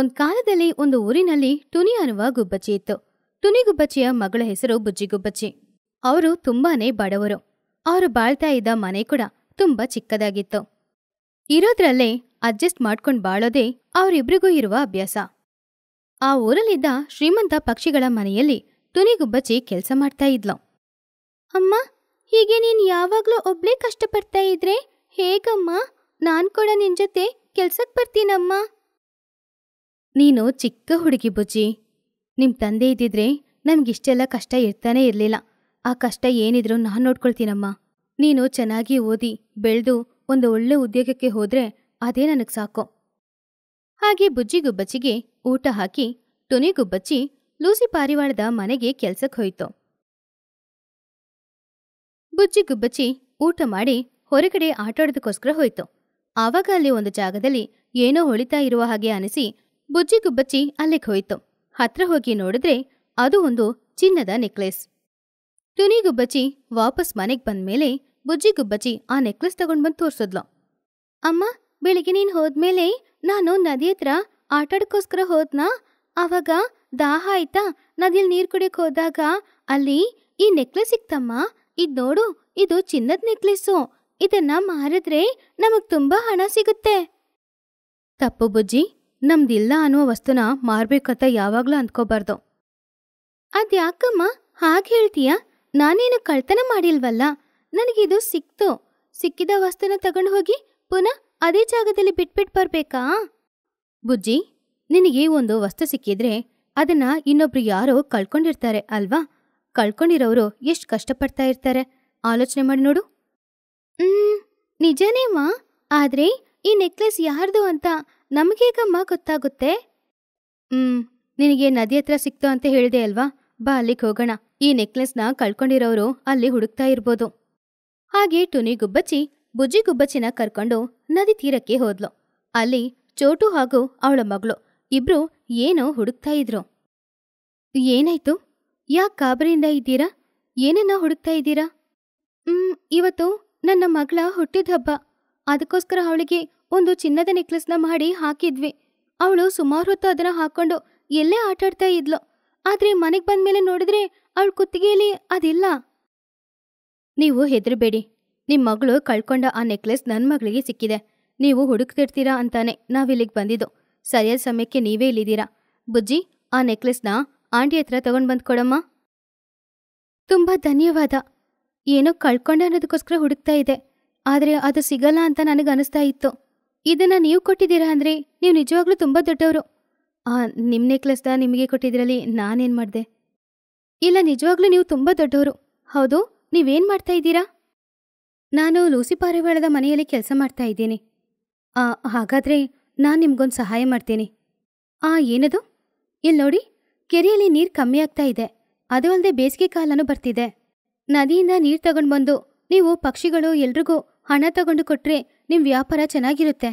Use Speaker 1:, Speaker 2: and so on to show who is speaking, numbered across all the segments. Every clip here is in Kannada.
Speaker 1: ಒಂದ್ ಕಾಲದಲ್ಲಿ ಒಂದು ಊರಿನಲ್ಲಿ ತುನಿ ಅನ್ನುವ ಗುಬ್ಬಚ್ಚಿ ಇತ್ತು ಟುನಿ ಗುಬ್ಬಚ್ಚಿಯ ಮಗಳ ಹೆಸರು ಬುಜ್ಜಿ ಗುಬ್ಬಚ್ಚಿ ಅವರು ತುಂಬಾನೇ ಬಡವರು ಅವರು ಬಾಳ್ತಾ ಇದ್ದ ಮನೆ ಕೂಡ ತುಂಬಾ ಚಿಕ್ಕದಾಗಿತ್ತು ಇರೋದ್ರಲ್ಲೇ ಅಡ್ಜಸ್ಟ್ ಮಾಡ್ಕೊಂಡು ಬಾಳೋದೇ ಅವರಿಬ್ರಿಗೂ ಇರುವ ಅಭ್ಯಾಸ ಆ ಊರಲ್ಲಿದ್ದ ಶ್ರೀಮಂತ ಪಕ್ಷಿಗಳ ಮನೆಯಲ್ಲಿ ತುನಿ ಗುಬ್ಬಚ್ಚಿ ಕೆಲಸ ಮಾಡ್ತಾ ಇದ್ಲು ಅಮ್ಮ ಹೀಗೆ ನೀನ್ ಯಾವಾಗ್ಲೂ ಒಬ್ಳೇ ಕಷ್ಟಪಡ್ತಾ ಇದ್ರೆ ಹೇಗಮ್ಮ ನಾನ್ ಕೂಡ ನಿನ್ ಜೊತೆ ಕೆಲ್ಸಕ್ ಬರ್ತೀನಮ್ಮ ನೀನು ಚಿಕ್ಕ ಹುಡುಗಿ ಬುಜ್ಜಿ ನಿಮ್ಮ ತಂದೆ ಇದ್ದಿದ್ರೆ ನಮಗಿಷ್ಟೆಲ್ಲ ಕಷ್ಟ ಇರ್ತಾನೆ ಇರಲಿಲ್ಲ ಆ ಕಷ್ಟ ಏನಿದ್ರೂ ನಾನು ನೋಡ್ಕೊಳ್ತೀನಮ್ಮ ನೀನು ಚೆನ್ನಾಗಿ ಓದಿ ಬೆಳೆದು ಒಂದು ಒಳ್ಳೆ ಉದ್ಯೋಗಕ್ಕೆ ಹೋದ್ರೆ ಅದೇ ನನಗೆ ಸಾಕು ಹಾಗೆ ಬುಜ್ಜಿಗುಬ್ಬಚ್ಚಿಗೆ ಊಟ ಹಾಕಿ ತುನಿಗುಬ್ಬಚ್ಚಿ ಲೂಸಿ ಪಾರಿವಾಳದ ಮನೆಗೆ ಕೆಲ್ಸಕ್ಕೆ ಹೋಯಿತು ಬುಜ್ಜಿಗುಬ್ಬಚ್ಚಿ ಊಟ ಮಾಡಿ ಹೊರಗಡೆ ಆಟಾಡೋದಕ್ಕೋಸ್ಕರ ಹೋಯ್ತು ಆವಾಗ ಅಲ್ಲಿ ಒಂದು ಜಾಗದಲ್ಲಿ ಏನೋ ಹೊಳಿತಾ ಇರುವ ಹಾಗೆ ಅನಿಸಿ ಬುಜ್ಜಿಗುಬ್ಬಚ್ಚಿ ಅಲ್ಲಿಗೆ ಹೋಯಿತು ಹತ್ರ ಹೋಗಿ ನೋಡಿದ್ರೆ ಅದು ಒಂದು ಚಿನ್ನದ ನೆಕ್ಲೆಸ್ ತುನಿಗುಬ್ಬಚ್ಚಿ ವಾಪಸ್ ಮನೆಗೆ ಬಂದ್ಮೇಲೆ ಬುಜ್ಜಿಗುಬ್ಬಚ್ಚಿ ಆ ನೆಕ್ಲೆಸ್ ತಗೊಂಡ್ಬಂದು ತೋರಿಸಿದ್ಲು ಅಮ್ಮ ಬೆಳಿಗ್ಗೆ ನೀನು ಹೋದ್ಮೇಲೆ ನಾನು ನದಿ ಹತ್ರ ಆಟಾಡಕ್ಕೋಸ್ಕರ ಹೋದ್ನಾ ಆವಾಗ ದಾಹ ಆಯ್ತಾ ನದಿಯಲ್ಲಿ ನೀರು ಕುಡಿಯಕ್ ಹೋದಾಗ ಅಲ್ಲಿ ಈ ನೆಕ್ಲೆಸ್ ಸಿಕ್ತಮ್ಮ ಇದ್ ನೋಡು ಇದು ಚಿನ್ನದ ನೆಕ್ಲೆಸ್ಸು ಇದನ್ನ ಮಾರಿದ್ರೆ ನಮಗ್ ತುಂಬಾ ಹಣ ಸಿಗುತ್ತೆ ತಪ್ಪು ಬುಜ್ಜಿ ನಮ್ದಿಲ್ಲ ಅನ್ನೋ ವಸ್ತುನ ಮಾರ್ಬೇಕಂತ ಯಾವಾಗ್ಲೂ ಅಂದ್ಕೋಬಾರ್ದು ಅದ್ಯಾಕಮ್ಮ ಹಾಗೆ ಹೇಳ್ತೀಯಾ ನಾನೇನು ಕಳ್ತನ ಮಾಡಿಲ್ವಲ್ಲ ನನಗಿದು ಸಿಕ್ತು ಸಿಕ್ಕಿದ ವಸ್ತುನ ತಗೊಂಡು ಹೋಗಿ ಪುನಃ ಅದೇ ಜಾಗದಲ್ಲಿ ಬಿಟ್ಬಿಟ್ ಬರ್ಬೇಕಾ ಬುಜ್ಜಿ ನಿನಗೆ ಒಂದು ವಸ್ತು ಸಿಕ್ಕಿದ್ರೆ ಅದನ್ನ ಇನ್ನೊಬ್ರು ಯಾರೋ ಕಳ್ಕೊಂಡಿರ್ತಾರೆ ಅಲ್ವಾ ಕಳ್ಕೊಂಡಿರೋರು ಎಷ್ಟು ಕಷ್ಟಪಡ್ತಾ ಇರ್ತಾರೆ ಆಲೋಚನೆ ಮಾಡಿ ನೋಡು ಹ್ಮ್ ನಿಜನೇವಾ ಆದ್ರೆ ಈ ನೆಕ್ಲೆಸ್ ಯಾರ್ದು ಅಂತ ನಮಗೀಗಮ್ಮ ಗೊತ್ತಾಗುತ್ತೆ ಹ್ಮ್ ನಿನಗೆ ನದಿ ಹತ್ರ ಸಿಕ್ತು ಅಂತ ಹೇಳಿದೆ ಅಲ್ವಾ ಬಾ ಅಲ್ಲಿಗೆ ಹೋಗೋಣ ಈ ನೆಕ್ಲೆಸ್ನ ಕಳ್ಕೊಂಡಿರೋರು ಅಲ್ಲಿ ಹುಡುಕ್ತಾ ಇರ್ಬೋದು ಹಾಗೆ ಟುನಿ ಗುಬ್ಬಚ್ಚಿ ಬುಜ್ಜಿ ಗುಬ್ಬಚ್ಚಿನ ಕರ್ಕೊಂಡು ನದಿ ತೀರಕ್ಕೆ ಹೋದ್ಲು ಅಲ್ಲಿ ಚೋಟು ಹಾಗೂ ಅವಳ ಮಗಳು ಇಬ್ರು ಏನೋ ಹುಡುಕ್ತಾ ಇದ್ರು ಏನಾಯ್ತು ಯಾಕೆ ಕಾಬರಿಯಿಂದ ಇದ್ದೀರಾ ಏನನ್ನ ಹುಡುಕ್ತಾ ಇದ್ದೀರಾ ಹ್ಮ್ ಇವತ್ತು ನನ್ನ ಮಗಳ ಹುಟ್ಟಿದ ಹಬ್ಬ ಅದಕ್ಕೋಸ್ಕರ ಅವಳಿಗೆ ಒಂದು ಚಿನ್ನದ ನೆಕ್ಲೆಸ್ನ ಮಾಡಿ ಹಾಕಿದ್ವಿ ಅವಳು ಸುಮಾರು ಹೊತ್ತು ಅದನ್ನ ಹಾಕೊಂಡು ಎಲ್ಲೇ ಆಡ್ತಾ ಇದ್ಲು ಆದ್ರೆ ಮನೆಗೆ ಮೇಲೆ ನೋಡಿದ್ರೆ ಅವಳ ಕುತ್ತಿಗೆಯಲ್ಲಿ ಅದಿಲ್ಲ ನೀವು ಹೆದರಬೇಡಿ ನಿಮ್ಮ ಮಗಳು ಕಳ್ಕೊಂಡ ಆ ನೆಕ್ಲೆಸ್ ನನ್ನ ಮಗಳಿಗೆ ಸಿಕ್ಕಿದೆ ನೀವು ಹುಡುಕ್ತಿರ್ತೀರಾ ಅಂತಾನೆ ನಾವಿಲ್ಲಿಗೆ ಬಂದಿದ್ದು ಸರಿಯಾದ ಸಮಯಕ್ಕೆ ನೀವೇ ಇಲ್ಲಿದ್ದೀರಾ ಬುಜ್ಜಿ ಆ ನೆಕ್ಲೆಸ್ನ ಆಂಟಿ ಹತ್ರ ತಗೊಂಡು ಬಂದು ಕೊಡಮ್ಮ ತುಂಬ ಧನ್ಯವಾದ ಏನೋ ಕಳ್ಕೊಂಡ ಅನ್ನೋದಕ್ಕೋಸ್ಕರ ಹುಡುಕ್ತಾ ಇದೆ ಆದರೆ ಅದು ಸಿಗಲ್ಲ ಅಂತ ನನಗೆ ಇತ್ತು ಇದನ್ನ ನೀವು ಕೊಟ್ಟಿದ್ದೀರಾ ಅಂದರೆ ನೀವು ನಿಜವಾಗ್ಲೂ ತುಂಬ ದೊಡ್ಡವರು ಆ ನಿಮ್ಮ ನೆಕ್ಲೆಸ್ನ ನಿಮಗೆ ಕೊಟ್ಟಿದ್ರಲ್ಲಿ ನಾನೇನು ಮಾಡಿದೆ ಇಲ್ಲ ನಿಜವಾಗ್ಲೂ ನೀವು ತುಂಬ ದೊಡ್ಡವರು ಹೌದು ನೀವೇನು ಮಾಡ್ತಾ ಇದ್ದೀರಾ ನಾನು ಲೂಸಿ ಪಾರಿವಾಳದ ಮನೆಯಲ್ಲಿ ಕೆಲಸ ಮಾಡ್ತಾ ಇದ್ದೀನಿ ಹಾಗಾದರೆ ನಾನು ನಿಮ್ಗೊಂದು ಸಹಾಯ ಮಾಡ್ತೀನಿ ಆ ಏನದು ಇಲ್ಲಿ ನೋಡಿ ಕೆರೆಯಲ್ಲಿ ನೀರು ಕಮ್ಮಿ ಆಗ್ತಾ ಇದೆ ಅದು ಅಲ್ಲದೆ ಬೇಸಿಗೆ ಕಾಲನೂ ಬರ್ತಿದೆ ನದಿಯಿಂದ ನೀರು ತಗೊಂಡು ಬಂದು ನೀವು ಪಕ್ಷಿಗಳು ಎಲ್ರಿಗೂ ಹಣ ತಗೊಂಡು ಕೊಟ್ಟರೆ ನಿಮ್ಮ ವ್ಯಾಪಾರ ಚೆನ್ನಾಗಿರುತ್ತೆ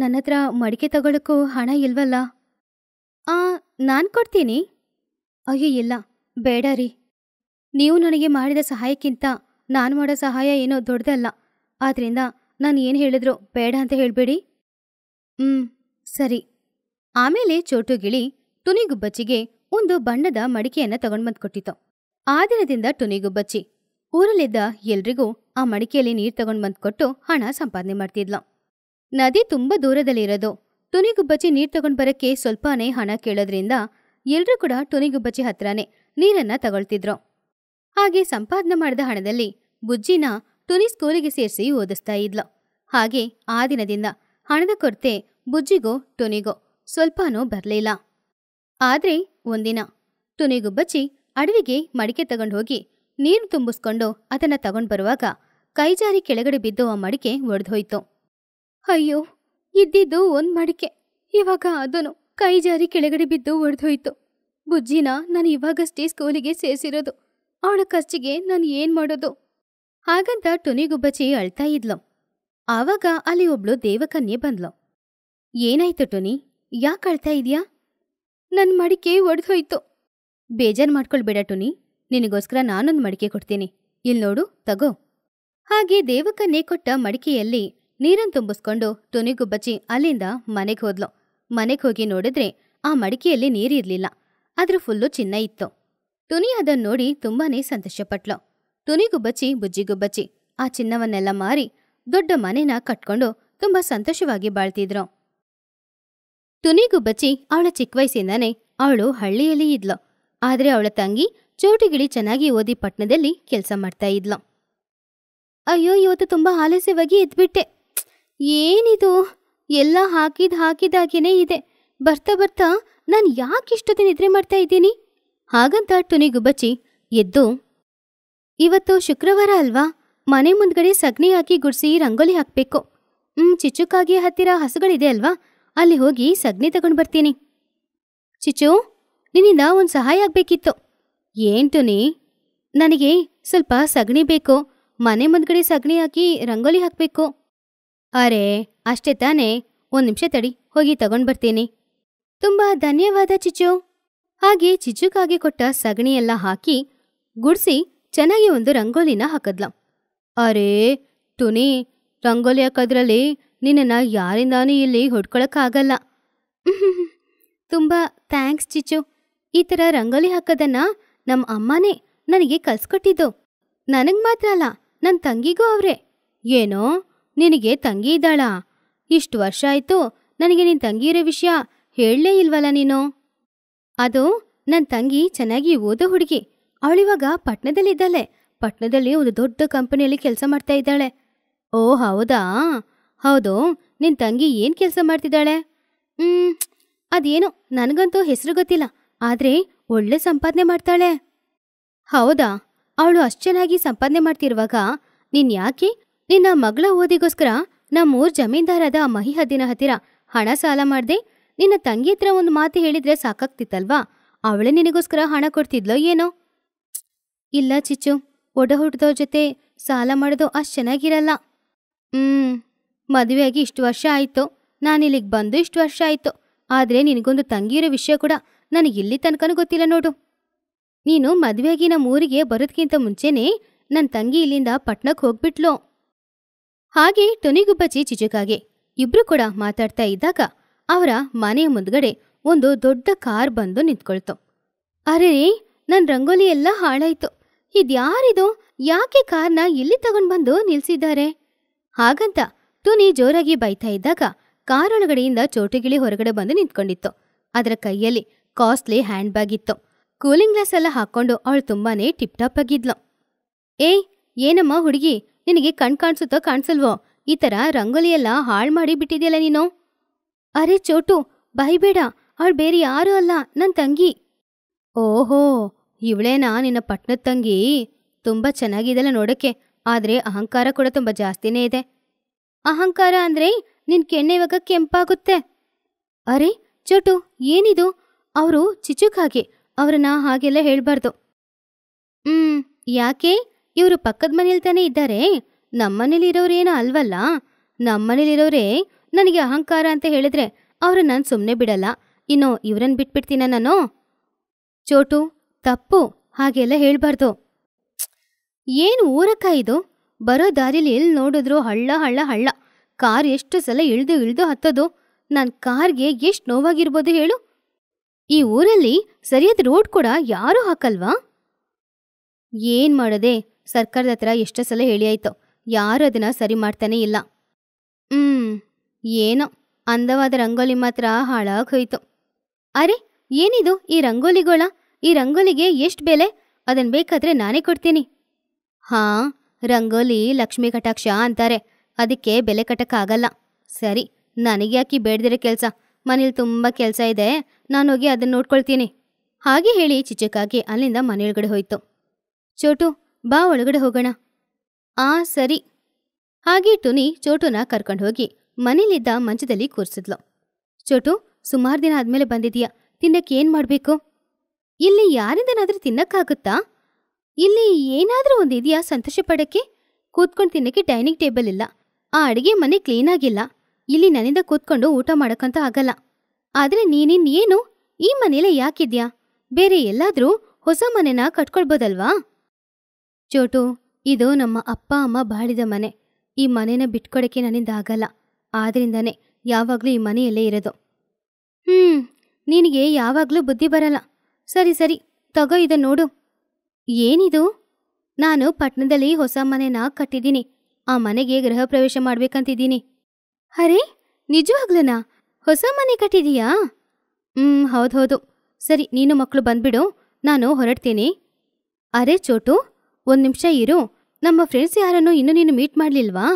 Speaker 1: ನನ್ನ ಹತ್ರ ಮಡಿಕೆ ತಗೊಳಕ್ಕೂ ಹಣ ಇಲ್ವಲ್ಲ ಆ ನಾನು ಕೊಡ್ತೀನಿ ಅಯ್ಯೋ ಇಲ್ಲ ಬೇಡ ರೀ ನೀವು ನನಗೆ ಮಾಡಿದ ಸಹಾಯಕ್ಕಿಂತ ನಾನು ಮಾಡೋ ಸಹಾಯ ಏನೋ ದೊಡ್ಡದಲ್ಲ ಆದ್ರಿಂದ ನಾನು ಏನು ಹೇಳಿದ್ರು ಬೇಡ ಅಂತ ಹೇಳಬೇಡಿ ಹ್ಞೂ ಸರಿ ಆಮೇಲೆ ಚೋಟು ಗಿಳಿ ಒಂದು ಬಣ್ಣದ ಮಡಿಕೆಯನ್ನು ತಗೊಂಡ್ಬಂದು ಕೊಟ್ಟಿತು ಆ ದಿನದಿಂದ ಟುನಿಗುಬ್ಬಚ್ಚಿ ಊರಲ್ಲಿದ್ದ ಎಲ್ರಿಗೂ ಆ ಮಡಿಕೆಯಲ್ಲಿ ನೀರು ತಗೊಂಡು ಬಂದು ಕೊಟ್ಟು ಹಣ ಸಂಪಾದನೆ ಮಾಡ್ತಿದ್ಲು ನದಿ ತುಂಬಾ ದೂರದಲ್ಲಿರೋದು ತುನಿಗುಬ್ಬಚ್ಚಿ ನೀರು ತಗೊಂಡು ಬರೋಕ್ಕೆ ಸ್ವಲ್ಪನೇ ಹಣ ಕೇಳೋದ್ರಿಂದ ಎಲ್ಲರೂ ಕೂಡ ತುನಿಗುಬ್ಬಚ್ಚಿ ಹತ್ರನೇ ನೀರನ್ನ ತಗೊಳ್ತಿದ್ರು ಹಾಗೆ ಸಂಪಾದನೆ ಮಾಡಿದ ಹಣದಲ್ಲಿ ಬುಜ್ಜಿನ ತುನಿ ಸ್ಕೂಲಿಗೆ ಸೇರಿಸಿ ಓದಿಸ್ತಾ ಇದ್ಲು ಹಾಗೆ ಆ ದಿನದಿಂದ ಹಣದ ಕೊರತೆ ಬುಜ್ಜಿಗೋ ಟುನಿಗೋ ಸ್ವಲ್ಪನೂ ಬರಲಿಲ್ಲ ಆದ್ರೆ ಒಂದಿನ ಟುನಿಗುಬ್ಬಚ್ಚಿ ಅಡವಿಗೆ ಮಡಿಕೆ ತಗೊಂಡು ಹೋಗಿ ನೀರು ತುಂಬಿಸ್ಕೊಂಡು ಅದನ್ನು ತಗೊಂಡು ಬರುವಾಗ ಕೈಜಾರಿ ಕೆಳಗಡೆ ಬಿದ್ದು ಆ ಮಡಿಕೆ ಒಡೆದೋಯ್ತು ಅಯ್ಯೋ ಇದ್ದಿದ್ದು ಒಂದ್ ಮಡಿಕೆ ಇವಾಗ ಅದನ್ನು ಕೈಜಾರಿ ಕೆಳಗಡೆ ಬಿದ್ದು ಒಡೆದೋಯ್ತು ಬುಜ್ಜಿನ ನಾನು ಇವಾಗಷ್ಟೇ ಸ್ಕೂಲಿಗೆ ಸೇರಿಸಿರೋದು ಅವಳ ಖರ್ಚಿಗೆ ನಾನು ಏನ್ ಮಾಡೋದು ಹಾಗಂತ ಟುನಿಗುಬ್ಬಚ್ಚಿ ಅಳ್ತಾ ಇದ್ಲು ಆವಾಗ ಅಲ್ಲಿ ಒಬ್ಳು ದೇವಕನ್ಯೆ ಬಂದ್ಲು ಏನಾಯ್ತು ಟುನಿ ಯಾಕೆ ಅಳ್ತಾ ಇದೀಯಾ ನನ್ನ ಮಡಿಕೆ ಒಡೆದೋಯ್ತು ಬೇಜಾರ್ ಮಾಡ್ಕೊಳ್ಬೇಡ ಟುನಿ ನಿನಗೋಸ್ಕರ ನಾನೊಂದು ಮಡಿಕೆ ಕೊಡ್ತೀನಿ ಇಲ್ಲಿ ನೋಡು ತಗೋ ಹಾಗೆ ದೇವಕನ್ನೇ ಕೊಟ್ಟ ಮಡಿಕೆಯಲ್ಲಿ ನೀರನ್ನು ತುಂಬಿಸ್ಕೊಂಡು ತುನಿಗುಬ್ಬಚ್ಚಿ ಬಚ್ಚಿ ಅಲ್ಲಿಂದ ಮನೆಗೆ ಹೋದ್ಲು ಮನೆಗೆ ಹೋಗಿ ನೋಡಿದ್ರೆ ಆ ಮಡಿಕೆಯಲ್ಲಿ ನೀರಿರ್ಲಿಲ್ಲ ಅದ್ರ ಫುಲ್ಲು ಚಿನ್ನ ಇತ್ತು ತುನಿ ಅದನ್ನ ನೋಡಿ ತುಂಬಾನೇ ಸಂತೋಷಪಟ್ಲು ಟುನಿಗುಬ್ಬಚ್ಚಿ ಬುಜ್ಜಿಗುಬ್ಬಚ್ಚಿ ಆ ಚಿನ್ನವನ್ನೆಲ್ಲ ಮಾರಿ ದೊಡ್ಡ ಮನೆನ ಕಟ್ಕೊಂಡು ತುಂಬಾ ಸಂತೋಷವಾಗಿ ಬಾಳ್ತಿದ್ರು ತುನಿಗುಬ್ಬಚ್ಚಿ ಅವಳ ಚಿಕ್ಕ ವಯಸ್ಸಿಂದಾನೆ ಅವಳು ಹಳ್ಳಿಯಲ್ಲಿ ಇದ್ಲು ಆದ್ರೆ ಅವಳ ತಂಗಿ ಚೋಟಿಗಿಳಿ ಚೆನ್ನಾಗಿ ಓದಿ ಪಟ್ಟಣದಲ್ಲಿ ಕೆಲಸ ಮಾಡ್ತಾ ಇದ್ಲು ಅಯ್ಯೋ ಇವತ್ತು ತುಂಬ ಆಲಸ್ಯವಾಗಿ ಎದ್ಬಿಟ್ಟೆ ಏನಿದು ಎಲ್ಲ ಹಾಕಿದ ಹಾಕಿದಾಗೇನೆ ಇದೆ ಬರ್ತಾ ಬರ್ತಾ ನಾನು ಯಾಕೆ ನಿದ್ರೆ ಮಾಡ್ತಾ ಇದ್ದೀನಿ ಹಾಗಂತ ಗುಬ್ಬಚ್ಚಿ ಎದ್ದು ಇವತ್ತು ಶುಕ್ರವಾರ ಅಲ್ವಾ ಮನೆ ಮುಂದ್ಗಡೆ ಸಗಣಿ ಹಾಕಿ ಗುಡಿಸಿ ರಂಗೋಲಿ ಹಾಕಬೇಕು ಹ್ಞೂ ಚಿಚುಕಾಗಿ ಹತ್ತಿರ ಹಸುಗಳಿದೆ ಅಲ್ವಾ ಅಲ್ಲಿ ಹೋಗಿ ಸಗ್ನಿ ತಗೊಂಡು ಬರ್ತೀನಿ ಚಿಚು ನಿನ್ನಿಂದ ಒಂದು ಸಹಾಯ ಆಗಬೇಕಿತ್ತು ಏಂಟನಿ ನನಗೆ ಸ್ವಲ್ಪ ಸಗಣಿ ಬೇಕು ಮನೆ ಮುಂದ್ಗಡೆ ಸಗಣಿ ಹಾಕಿ ರಂಗೋಲಿ ಹಾಕಬೇಕು ಅರೆ ಅಷ್ಟೇ ತಾನೇ ಒಂದು ನಿಮಿಷ ತಡಿ ಹೋಗಿ ತಗೊಂಡು ಬರ್ತೀನಿ ತುಂಬ ಧನ್ಯವಾದ ಚಿಚು ಹಾಗೆ ಚಿಚುಕಾಗಿ ಕೊಟ್ಟ ಸಗಣಿಯೆಲ್ಲ ಹಾಕಿ ಗುಡಿಸಿ ಚೆನ್ನಾಗಿ ಒಂದು ರಂಗೋಲಿನ ಹಾಕದ್ಲ ಅರೆ ತುನಿ ರಂಗೋಲಿ ಹಾಕೋದ್ರಲ್ಲಿ ನಿನ್ನನ್ನು ಯಾರಿಂದಾನೂ ಇಲ್ಲಿ ಹೊಡ್ಕೊಳಕ್ಕಾಗಲ್ಲ ತುಂಬ ಥ್ಯಾಂಕ್ಸ್ ಚಿಚು ಈ ಥರ ರಂಗೋಲಿ ಹಾಕೋದನ್ನು ನಮ್ಮ ಅಮ್ಮನೇ ನನಗೆ ಕಲ್ಸ್ಕೊಟ್ಟಿದ್ದು ನನಗೆ ಮಾತ್ರ ಅಲ್ಲ ನನ್ನ ತಂಗಿಗೂ ಅವ್ರೆ ಏನೋ ನಿನಗೆ ತಂಗಿ ಇದ್ದಾಳ ಇಷ್ಟು ವರ್ಷ ಆಯಿತು ನನಗೆ ನಿನ್ನ ತಂಗಿ ಇರೋ ವಿಷಯ ಹೇಳಲೇ ಇಲ್ವಲ್ಲ ನೀನು ಅದು ನನ್ನ ತಂಗಿ ಚೆನ್ನಾಗಿ ಓದೋ ಹುಡುಗಿ ಅವಳಿವಾಗ ಪಟ್ಣದಲ್ಲಿದ್ದಾಳೆ ಪಟ್ಣದಲ್ಲಿ ಒಂದು ದೊಡ್ಡ ಕಂಪನಿಯಲ್ಲಿ ಕೆಲಸ ಮಾಡ್ತಾ ಇದ್ದಾಳೆ ಓ ಹೌದಾ ಹೌದು ನಿನ್ನ ತಂಗಿ ಏನು ಕೆಲಸ ಮಾಡ್ತಿದ್ದಾಳೆ ಹ್ಞೂ ಅದೇನು ನನಗಂತೂ ಹೆಸರು ಗೊತ್ತಿಲ್ಲ ಆದರೆ ಒಳ್ಳೆ ಸಂಪಾದನೆ ಮಾಡ್ತಾಳೆ ಹೌದಾ ಅವಳು ಅಷ್ಟು ಚೆನ್ನಾಗಿ ಸಂಪಾದನೆ ಮಾಡ್ತಿರುವಾಗ ನೀನ್ ಯಾಕೆ ನಿನ್ನ ಮಗಳ ಓದಿಗೋಸ್ಕರ ನಮ್ಮೂರ್ ಜಮೀನ್ದಾರಾದ ಮಹಿಹದ್ದಿನ ಹತ್ತಿರ ಹಣ ಸಾಲ ಮಾಡ್ದೆ ನಿನ್ನ ತಂಗಿ ಹತ್ರ ಒಂದು ಮಾತು ಹೇಳಿದ್ರೆ ಸಾಕಾಗ್ತಿತ್ತಲ್ವಾ ಅವಳೇ ನಿನಗೋಸ್ಕರ ಹಣ ಕೊಡ್ತಿದ್ಲೋ ಏನೋ ಇಲ್ಲ ಚಿಚ್ಚು ಒಡ ಹುಡ್ದವ್ರ ಜೊತೆ ಸಾಲ ಮಾಡೋದು ಅಷ್ಟು ಚೆನ್ನಾಗಿರಲ್ಲ ಹ್ಮ್ ಮದುವೆಯಾಗಿ ಇಷ್ಟು ವರ್ಷ ನಾನು ಇಲ್ಲಿಗೆ ಬಂದು ಇಷ್ಟು ವರ್ಷ ಆಯ್ತು ಆದ್ರೆ ನಿನಗೊಂದು ತಂಗಿಯರ ವಿಷಯ ಕೂಡ ಇಲ್ಲಿ ತನಕನೂ ಗೊತ್ತಿಲ್ಲ ನೋಡು ನೀನು ಮದುವೆಯಾಗಿ ನಮ್ಮ ಊರಿಗೆ ಬರೋದಕ್ಕಿಂತ ಮುಂಚೆನೇ ನನ್ನ ತಂಗಿ ಇಲ್ಲಿಂದ ಪಟ್ನಕ್ಕೆ ಹೋಗ್ಬಿಟ್ಲು ಹಾಗೆ ಟೊನಿಗುಬ್ಬಚ್ಚಿ ಚಿಚುಕಾಗೆ ಇಬ್ರು ಕೂಡ ಮಾತಾಡ್ತಾ ಇದ್ದಾಗ ಅವರ ಮನೆಯ ಮುಂದ್ಗಡೆ ಒಂದು ದೊಡ್ಡ ಕಾರ್ ಬಂದು ನಿಂತ್ಕೊಳ್ತು ಅರೆ ನನ್ನ ರಂಗೋಲಿ ಎಲ್ಲ ಹಾಳಾಯ್ತು ಇದ್ಯಾರಿದು ಯಾಕೆ ಕಾರ್ನ ಇಲ್ಲಿ ತಗೊಂಡ್ಬಂದು ನಿಲ್ಸಿದ್ದಾರೆ ಹಾಗಂತ ಟುನಿ ಜೋರಾಗಿ ಬೈತಾ ಇದ್ದಾಗ ಒಳಗಡೆಯಿಂದ ಚೋಟುಗಿಳಿ ಹೊರಗಡೆ ಬಂದು ನಿಂತ್ಕೊಂಡಿತ್ತು ಅದರ ಕೈಯಲ್ಲಿ ಕಾಸ್ಟ್ಲಿ ಹ್ಯಾಂಡ್ ಬ್ಯಾಗ್ ಇತ್ತು ಕೂಲಿಂಗ್ ಗ್ಲಾಸ್ ಎಲ್ಲ ಹಾಕ್ಕೊಂಡು ಅವಳು ತುಂಬಾನೇ ಟಿಪ್ ಟಾಪ್ ಆಗಿದ್ಲು ಏಯ್ ಏನಮ್ಮ ಹುಡುಗಿ ನಿನಗೆ ಕಣ್ ಕಾಣಿಸುತ್ತೋ ಕಾಣಿಸಲ್ವೋ ಈ ಥರ ಎಲ್ಲ ಹಾಳ್ ಮಾಡಿ ಬಿಟ್ಟಿದೆಯಲ್ಲ ನೀನು ಅರೆ ಚೋಟು ಬೈಬೇಡ ಅವಳು ಬೇರೆ ಯಾರೂ ಅಲ್ಲ ನನ್ನ ತಂಗಿ ಓಹೋ ಇವಳೇನಾ ನಿನ್ನ ಪಟ್ನದ ತಂಗಿ ತುಂಬಾ ಚೆನ್ನಾಗಿದೆಲ್ಲ ನೋಡಕ್ಕೆ ಆದ್ರೆ ಅಹಂಕಾರ ಕೂಡ ತುಂಬಾ ಜಾಸ್ತಿನೇ ಇದೆ ಅಹಂಕಾರ ಅಂದ್ರೆ ನಿನ್ ಕೆಣ್ಣೆ ಇವಾಗ ಕೆಂಪಾಗುತ್ತೆ ಅರೆ ಚೋಟು ಏನಿದು ಅವರು ಚಿಚುಕಾಗಿ ಅವ್ರನ್ನ ಹಾಗೆಲ್ಲ ಹೇಳ್ಬಾರ್ದು ಹ್ಮ್ ಯಾಕೆ ಇವರು ಪಕ್ಕದ ಮನೇಲಿ ತಾನೇ ಇದ್ದಾರೆ ನಮ್ಮನೇಲಿರೋರೇನೋ ಅಲ್ವಲ್ಲ ನಮ್ಮನೇಲಿರೋರೇ ನನಗೆ ಅಹಂಕಾರ ಅಂತ ಹೇಳಿದ್ರೆ ಅವ್ರನ್ನ ನಾನು ಸುಮ್ಮನೆ ಬಿಡಲ್ಲ ಇನ್ನು ಇವ್ರನ್ನ ಬಿಟ್ಬಿಡ್ತೀನ ನಾನು ಚೋಟು ತಪ್ಪು ಹಾಗೆಲ್ಲ ಹೇಳ್ಬಾರ್ದು ಏನು ಊರಕ್ಕ ಇದು ಬರೋ ದಾರಿಲಿ ಎಲ್ಲಿ ನೋಡಿದ್ರು ಹಳ್ಳ ಹಳ್ಳ ಹಳ್ಳ ಕಾರ್ ಎಷ್ಟು ಸಲ ಇಳ್ದು ಇಳ್ದು ಹತ್ತೋದು ನನ್ನ ಕಾರ್ಗೆ ಎಷ್ಟು ನೋವಾಗಿರ್ಬೋದು ಹೇಳು ಈ ಊರಲ್ಲಿ ಸರಿಯಾದ ರೋಡ್ ಕೂಡ ಯಾರೂ ಹಾಕಲ್ವಾ ಏನ್ ಮಾಡೋದೆ ಸರ್ಕಾರದ ಹತ್ರ ಎಷ್ಟೋ ಸಲ ಹೇಳಿ ಆಯ್ತು ಯಾರು ಅದನ್ನ ಸರಿ ಮಾಡ್ತಾನೆ ಇಲ್ಲ ಹ್ಮ್ ಏನೋ ಅಂದವಾದ ರಂಗೋಲಿ ಮಾತ್ರ ಹೋಯ್ತು ಅರೆ ಏನಿದು ಈ ರಂಗೋಲಿಗೋಳ ಈ ರಂಗೋಲಿಗೆ ಎಷ್ಟು ಬೆಲೆ ಅದನ್ ಬೇಕಾದ್ರೆ ನಾನೇ ಕೊಡ್ತೀನಿ ಹಾ ರಂಗೋಲಿ ಲಕ್ಷ್ಮಿ ಕಟಾಕ್ಷ ಅಂತಾರೆ ಅದಕ್ಕೆ ಬೆಲೆ ಕಟ್ಟಕ್ಕಾಗಲ್ಲ ಸರಿ ನನಗ್ಯಾಕಿ ಬೇಡದಿರೋ ಕೆಲ್ಸ ಮನೇಲಿ ತುಂಬ ಕೆಲಸ ಇದೆ ನಾನು ಹೋಗಿ ಅದನ್ನು ನೋಡ್ಕೊಳ್ತೀನಿ ಹಾಗೆ ಹೇಳಿ ಚಿಚಕಾಗಿ ಅಲ್ಲಿಂದ ಮನೆಯೊಳಗಡೆ ಹೋಯ್ತು ಚೋಟು ಬಾ ಒಳಗಡೆ ಹೋಗೋಣ ಆ ಸರಿ ಹಾಗೆ ಟುನಿ ಚೋಟುನ ಕರ್ಕೊಂಡು ಹೋಗಿ ಮನೇಲಿದ್ದ ಮಂಚದಲ್ಲಿ ಕೂರಿಸಿದ್ಲು ಚೋಟು ಸುಮಾರು ದಿನ ಆದ್ಮೇಲೆ ಬಂದಿದೀಯಾ ತಿನ್ನಕ್ಕೆ ಏನು ಮಾಡಬೇಕು ಇಲ್ಲಿ ಯಾರಿಂದನಾದ್ರೂ ತಿನ್ನಕ್ಕಾಗುತ್ತಾ ಇಲ್ಲಿ ಏನಾದ್ರೂ ಒಂದು ಇದೆಯಾ ಸಂತೋಷ ಪಡೋಕ್ಕೆ ಕೂತ್ಕೊಂಡು ತಿನ್ನಕ್ಕೆ ಡೈನಿಂಗ್ ಟೇಬಲ್ ಇಲ್ಲ ಆ ಅಡಿಗೆ ಮನೆ ಕ್ಲೀನಾಗಿಲ್ಲ ಇಲ್ಲಿ ನನ್ನಿಂದ ಕೂತ್ಕೊಂಡು ಊಟ ಮಾಡೋಕ್ಕಂತ ಆಗಲ್ಲ ಆದರೆ ನೀನಿನ್ ಏನು ಈ ಮನೇಲೆ ಯಾಕಿದ್ಯಾ ಬೇರೆ ಎಲ್ಲಾದರೂ ಹೊಸ ಮನೆನ ಕಟ್ಕೊಳ್ಬೋದಲ್ವಾ ಚೋಟು ಇದು ನಮ್ಮ ಅಪ್ಪ ಅಮ್ಮ ಬಾಳಿದ ಮನೆ ಈ ಮನೇನ ಬಿಟ್ಕೊಡಕ್ಕೆ ನನ್ನಿಂದ ಆಗಲ್ಲ ಆದ್ರಿಂದನೇ ಯಾವಾಗಲೂ ಈ ಮನೆಯಲ್ಲೇ ಇರೋದು ಹ್ಮ್ ನಿನಗೆ ಯಾವಾಗಲೂ ಬುದ್ಧಿ ಬರಲ್ಲ ಸರಿ ಸರಿ ತಗೋ ಇದ ನೋಡು ಏನಿದು ನಾನು ಪಟ್ಟಣದಲ್ಲಿ ಹೊಸ ಮನೆನ ಕಟ್ಟಿದ್ದೀನಿ ಆ ಮನೆಗೆ ಗೃಹ ಪ್ರವೇಶ ಮಾಡ್ಬೇಕಂತಿದ್ದೀನಿ ಅರೆ ನಿಜವಾಗ್ಲನ ಹೊಸ ಮನೆ ಕಟ್ಟಿದೀಯಾ ಹ್ಮ್ ಹೌದು ಹೌದು ಸರಿ ನೀನು ಮಕ್ಕಳು ಬಂದ್ಬಿಡು ನಾನು ಹೊರಡ್ತೀನಿ ಅರೆ ಚೋಟು ಒಂದು ನಿಮಿಷ ಇರು ನಮ್ಮ ಫ್ರೆಂಡ್ಸ್ ಯಾರನ್ನು ಇನ್ನೂ ನೀನು ಮೀಟ್ ಮಾಡ್ಲಿಲ್ವಾ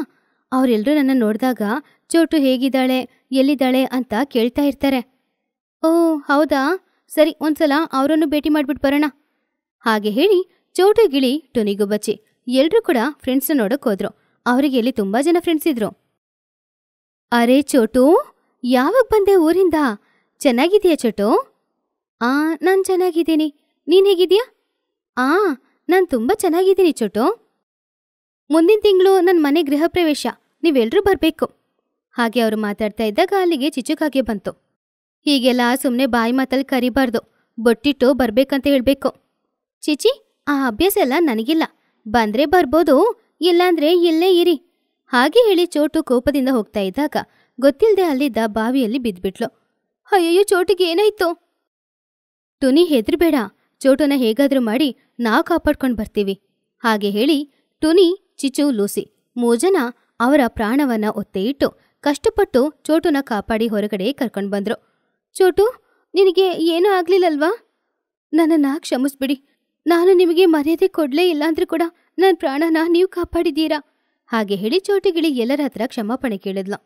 Speaker 1: ಅವರೆಲ್ಲರೂ ನನ್ನ ನೋಡಿದಾಗ ಚೋಟು ಹೇಗಿದ್ದಾಳೆ ಎಲ್ಲಿದ್ದಾಳೆ ಅಂತ ಕೇಳ್ತಾ ಇರ್ತಾರೆ ಓ ಹೌದಾ ಸರಿ ಒಂದ್ಸಲ ಅವರನ್ನು ಭೇಟಿ ಮಾಡಿಬಿಟ್ಟು ಬರೋಣ ಹಾಗೆ ಹೇಳಿ ಚೋಟು ಗಿಳಿ ಟೊನಿಗೂ ಬಚ್ಚಿ ಎಲ್ಲರೂ ಕೂಡ ಫ್ರೆಂಡ್ಸ್ನ ನೋಡೋಕೆ ಹೋದ್ರು ಇಲ್ಲಿ ತುಂಬಾ ಜನ ಫ್ರೆಂಡ್ಸ್ ಇದ್ರು ಅರೆ ಚೋಟು ಯಾವಾಗ ಬಂದೆ ಊರಿಂದ ಚೆನ್ನಾಗಿದೆಯಾ ಚೋಟು ಆ ನಾನು ಚೆನ್ನಾಗಿದ್ದೀನಿ ನೀನು ಹೇಗಿದೆಯಾ ಆ ನಾನು ತುಂಬ ಚೆನ್ನಾಗಿದ್ದೀನಿ ಚೋಟು ಮುಂದಿನ ತಿಂಗಳು ನನ್ನ ಮನೆ ಗೃಹ ಪ್ರವೇಶ ನೀವೆಲ್ಲರೂ ಬರಬೇಕು ಹಾಗೆ ಅವರು ಮಾತಾಡ್ತಾ ಇದ್ದಾಗ ಅಲ್ಲಿಗೆ ಚಿಚುಕಾಗೆ ಬಂತು ಹೀಗೆಲ್ಲ ಸುಮ್ಮನೆ ಬಾಯಿ ಮಾತಲ್ಲಿ ಕರಿಬಾರ್ದು ಬೊಟ್ಟಿಟ್ಟು ಬರ್ಬೇಕಂತ ಹೇಳಬೇಕು ಚಿಚಿ ಆ ಅಭ್ಯಾಸ ಎಲ್ಲ ನನಗಿಲ್ಲ ಬಂದರೆ ಬರ್ಬೋದು ಇಲ್ಲಾಂದ್ರೆ ಇಲ್ಲೇ ಇರಿ ಹಾಗೆ ಹೇಳಿ ಚೋಟು ಕೋಪದಿಂದ ಹೋಗ್ತಾ ಇದ್ದಾಗ ಗೊತ್ತಿಲ್ಲದೆ ಅಲ್ಲಿದ್ದ ಬಾವಿಯಲ್ಲಿ ಬಿದ್ದ್ಬಿಟ್ಲು ಅಯ್ಯಯ್ಯೋ ಚೋಟಿಗೆ ಏನಾಯ್ತು ಟುನಿ ಹೆದ್ರಬೇಡ ಚೋಟುನ ಹೇಗಾದ್ರೂ ಮಾಡಿ ನಾ ಕಾಪಾಡ್ಕೊಂಡು ಬರ್ತೀವಿ ಹಾಗೆ ಹೇಳಿ ಟುನಿ ಚಿಚು ಲೂಸಿ ಮೂಜನ ಅವರ ಪ್ರಾಣವನ್ನ ಒತ್ತೆಯಿಟ್ಟು ಕಷ್ಟಪಟ್ಟು ಚೋಟುನ ಕಾಪಾಡಿ ಹೊರಗಡೆ ಕರ್ಕೊಂಡು ಬಂದ್ರು ಚೋಟು ನಿನಗೆ ಏನೂ ಆಗ್ಲಿಲ್ಲಲ್ವಾ ನನ್ನನ್ನ ಕ್ಷಮಿಸ್ಬಿಡಿ ನಾನು ನಿಮಗೆ ಮರ್ಯಾದೆ ಕೊಡ್ಲೇ ಇಲ್ಲಾಂದ್ರೂ ಕೂಡ ನನ್ನ ಪ್ರಾಣನ ನೀವು ಕಾಪಾಡಿದ್ದೀರಾ ಹಾಗೆ ಹೇಳಿ ಚೋಟಿಗಿಳಿ ಎಲ್ಲರ ಹತ್ರ ಕ್ಷಮಾಪಣೆ ಕೇಳಿದ್ಲಾ